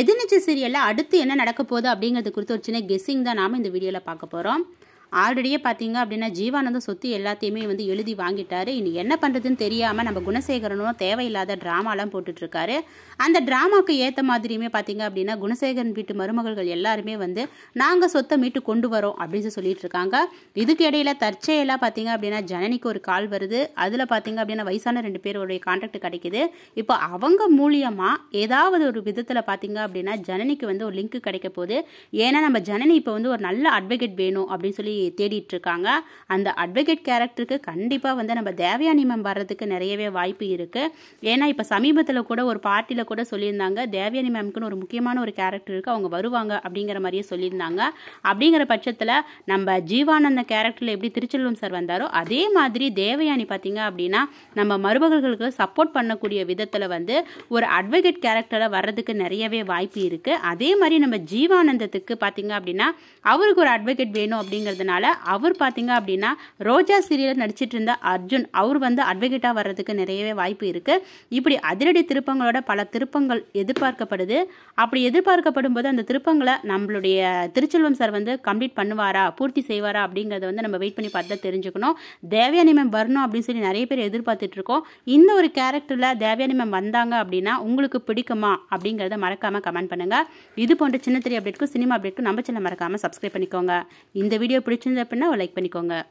எதிர்நீச்சல் சீரியலில் அடுத்து என்ன நடக்க போகுது அப்படிங்கிறது குறித்து ஒரு சின்ன கெஸ்ஸிங் தான் நாம் இந்த வீடியோவில் பார்க்க போகிறோம் ஆல்ரெடியே பார்த்தீங்க அப்படின்னா ஜீவானந்தம் சொத்து எல்லாத்தையுமே வந்து எழுதி வாங்கிட்டாரு இனி என்ன பண்ணுறதுன்னு தெரியாமல் நம்ம குணசேகரனும் தேவையில்லாத ட்ராமாலாம் போட்டுட்ருக்காரு அந்த ட்ராமாவுக்கு ஏற்ற மாதிரியுமே பார்த்தீங்க அப்படின்னா குணசேகரன் வீட்டு மருமகள்கள் எல்லாருமே வந்து நாங்கள் சொத்தை மீட்டு கொண்டு வரோம் அப்படின்னு சொல்லிட்டு இருக்காங்க இதுக்கு இடையில தற்செயலாக பார்த்தீங்க அப்படின்னா ஜனனிக்கு ஒரு கால் வருது அதில் பார்த்தீங்க அப்படின்னா வயசான ரெண்டு பேருடைய கான்டாக்ட் கிடைக்குது இப்போ அவங்க மூலியமாக ஏதாவது ஒரு விதத்தில் பார்த்தீங்க அப்படின்னா ஜனனிக்கு வந்து ஒரு லிங்க் கிடைக்க போகுது ஏன்னா நம்ம ஜனனி இப்போ வந்து ஒரு நல்ல அட்வொகேட் வேணும் அப்படின்னு சொல்லி தேடிட்டு இருக்காங்க அந்த அட்வொகேட் கேரக்டருக்கு கண்டிப்பாக வந்து நம்ம தேவயானி மேம் வர்றதுக்கு நிறையவே வாய்ப்பு இருக்குது ஏன்னா இப்போ சமீபத்தில் கூட ஒரு பார்ட்டியில் கூட சொல்லியிருந்தாங்க தேவயானி மேம்க்குன்னு ஒரு முக்கியமான ஒரு கேரக்டர் இருக்குது அவங்க வருவாங்க அப்படிங்கிற மாதிரியே சொல்லியிருந்தாங்க அப்படிங்கிற பட்சத்தில் நம்ம ஜீவானந்த கேரக்டரில் எப்படி திருச்செல்வம் சார் வந்தாரோ அதே மாதிரி தேவயானி பார்த்தீங்க அப்படின்னா நம்ம மருமகர்களுக்கு சப்போர்ட் பண்ணக்கூடிய விதத்தில் வந்து ஒரு அட்வொகேட் கேரக்டரில் வர்றதுக்கு நிறையவே வாய்ப்பு இருக்குது அதே மாதிரி நம்ம ஜீவானந்தத்துக்கு பார்த்தீங்க அப்படின்னா அவருக்கு ஒரு அட்வொகேட் வேணும் அப்படிங்கிறது இருந்ததுனால அவர் பார்த்தீங்க அப்படின்னா ரோஜா சீரியலில் நடிச்சிட்டு இருந்த அர்ஜுன் அவர் வந்து அட்வொகேட்டாக வர்றதுக்கு நிறையவே வாய்ப்பு இருக்குது இப்படி அதிரடி திருப்பங்களோட பல திருப்பங்கள் எதிர்பார்க்கப்படுது அப்படி எதிர்பார்க்கப்படும் போது அந்த திருப்பங்களை நம்மளுடைய திருச்செல்வம் சார் வந்து கம்ப்ளீட் பண்ணுவாரா பூர்த்தி செய்வாரா அப்படிங்கிறத வந்து நம்ம வெயிட் பண்ணி பார்த்தா தெரிஞ்சுக்கணும் தேவயானி மேம் வரணும் அப்படின்னு சொல்லி நிறைய பேர் எதிர்பார்த்துட்டு இருக்கோம் இந்த ஒரு கேரக்டரில் தேவயானி மேம் வந்தாங்க அப்படின்னா உங்களுக்கு பிடிக்குமா அப்படிங்கிறத மறக்காமல் கமெண்ட் பண்ணுங்கள் இது போன்ற சின்ன தெரிய அப்டேட்க்கும் சினிமா அப்டேட்க்கும் நம்ம சேனல் மறக்காமல் சப்ஸ்கிரைப் பண்ணிக்கோங்க இந்த வீடியோ பிடிச்சி பிடிச்சிருந்தது அப்படின்னா லைக் பண்ணிக்கோங்க